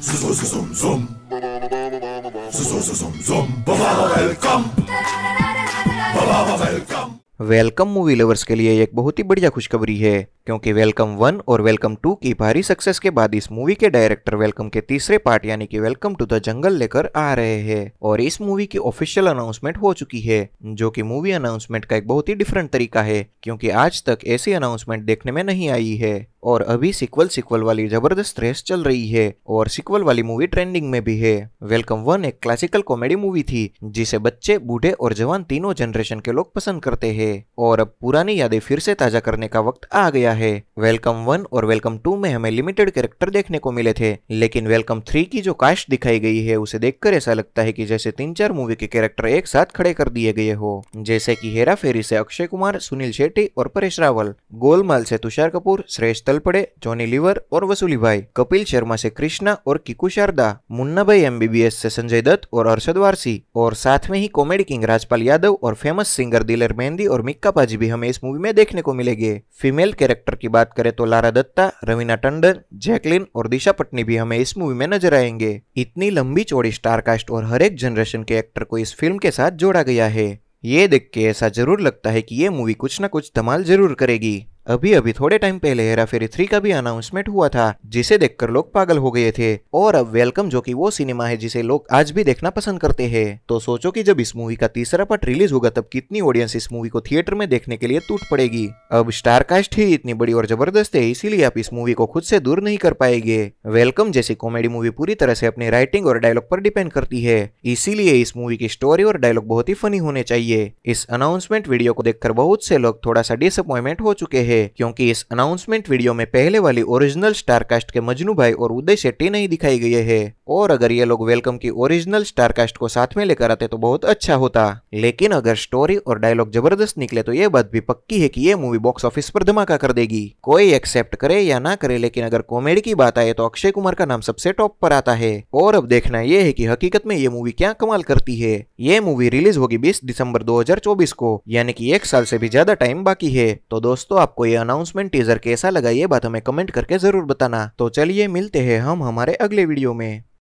Zum, zum. Zum, zum, Baba, welcome. Baba, welcome. Welcome movie lovers के लिए एक बहुत ही बढ़िया खुशखबरी है क्योंकि वेलकम वन और वेलकम टू की भारी सक्सेस के बाद इस मूवी के डायरेक्टर वेलकम के तीसरे पार्ट यानी कि वेलकम टू द जंगल लेकर आ रहे हैं और इस मूवी की ऑफिशियल अनाउंसमेंट हो चुकी है जो कि मूवी अनाउंसमेंट का एक बहुत ही डिफरेंट तरीका है क्योंकि आज तक ऐसी अनाउंसमेंट देखने में नहीं आई है और अभी सिक्वल सिक्वल वाली जबरदस्त रेस चल रही है और सिक्वल वाली मूवी ट्रेंडिंग में भी है वेलकम वन एक क्लासिकल कॉमेडी मूवी थी जिसे बच्चे बूढ़े और जवान तीनों जनरेशन के लोग पसंद करते हैं है और अब पुरानी यादें फिर से ताजा करने का वक्त आ गया है वेलकम वन और वेलकम टू में हमें लिमिटेड कैरेक्टर देखने को मिले थे लेकिन वेलकम थ्री की जो कास्ट दिखाई गई है उसे देखकर ऐसा लगता है कि जैसे तीन चार मूवी के कैरेक्टर एक साथ खड़े कर दिए गए हो जैसे की हेरा फेरी से अक्षय कुमार सुनील शेट्टी और परेश रावल गोलमाल से तुषार कपूर श्रेष तलपड़े जॉनी लिवर और वसूली भाई कपिल शर्मा से कृष्णा और किकू शारदा मुन्ना भाई एमबीबीएस से संजय दत्त और अर्षद वारसी और साथ में ही कॉमेडी किंग राजपाल यादव और फेमस सिंगर दिलर मेहंदी और और मिक्का पाजी भी हमें इस मूवी में देखने को मिलेगी फीमेल कैरेक्टर की बात करें तो लारा दत्ता रवीना टंडन जैकलिन और दिशा पटनी भी हमें इस मूवी में नजर आएंगे इतनी लंबी चौड़ी स्टारकास्ट और हर एक जनरेशन के एक्टर को इस फिल्म के साथ जोड़ा गया है ये देख के ऐसा जरूर लगता है कि ये मूवी कुछ न कुछ धमाल जरूर करेगी अभी अभी थोड़े टाइम पहले हेरा फेरी थ्री का भी अनाउंसमेंट हुआ था जिसे देखकर लोग पागल हो गए थे और अब वेलकम जो की वो सिनेमा है जिसे लोग आज भी देखना पसंद करते हैं तो सोचो की जब इस मूवी का तीसरा पार्ट रिलीज होगा तब कितनी ऑडियंस इस मूवी को थिएटर में देखने के लिए टूट पड़ेगी अब स्टारकास्ट ही इतनी बड़ी और जबरदस्त है इसीलिए आप इस मूवी को खुद से दूर नहीं कर पाएंगे वेलकम जैसी कॉमेडी मूवी पूरी तरह से अपनी राइटिंग और डायलॉग पर डिपेंड करती है इसीलिए इस मूवी की स्टोरी और डायलॉग बहुत ही फनी होने चाहिए इस अनाउंसमेंट वीडियो को देखकर बहुत से लोग थोड़ा सा डिसअपॉइंटमेंट हो चुके हैं है क्योंकि इस अनाउंसमेंट वीडियो में पहले वाली ओरिजिनल स्टारकास्ट के मजनू भाई और उदय शेट्टी नहीं दिखाई गए है और अगर ये लोग वेलकम की ओरिजिनल स्टारकास्ट को साथ में लेकर आते तो बहुत अच्छा होता लेकिन अगर स्टोरी और डायलॉग जबरदस्त निकले तो ये बात भी पक्की है की ये मूवी बॉक्स ऑफिस पर धमाका कर देगी कोई एक्सेप्ट करे या ना करे लेकिन अगर कॉमेडी की बात आए तो अक्षय कुमार का नाम सबसे टॉप पर आता है और अब देखना यह है की हकीकत में ये मूवी क्या कमाल करती है ये मूवी रिलीज होगी 20 दिसंबर 2024 को यानी कि एक साल से भी ज्यादा टाइम बाकी है तो दोस्तों आपको ये अनाउंसमेंट टीजर कैसा लगा ये बात हमें कमेंट करके जरूर बताना तो चलिए मिलते हैं हम हमारे अगले वीडियो में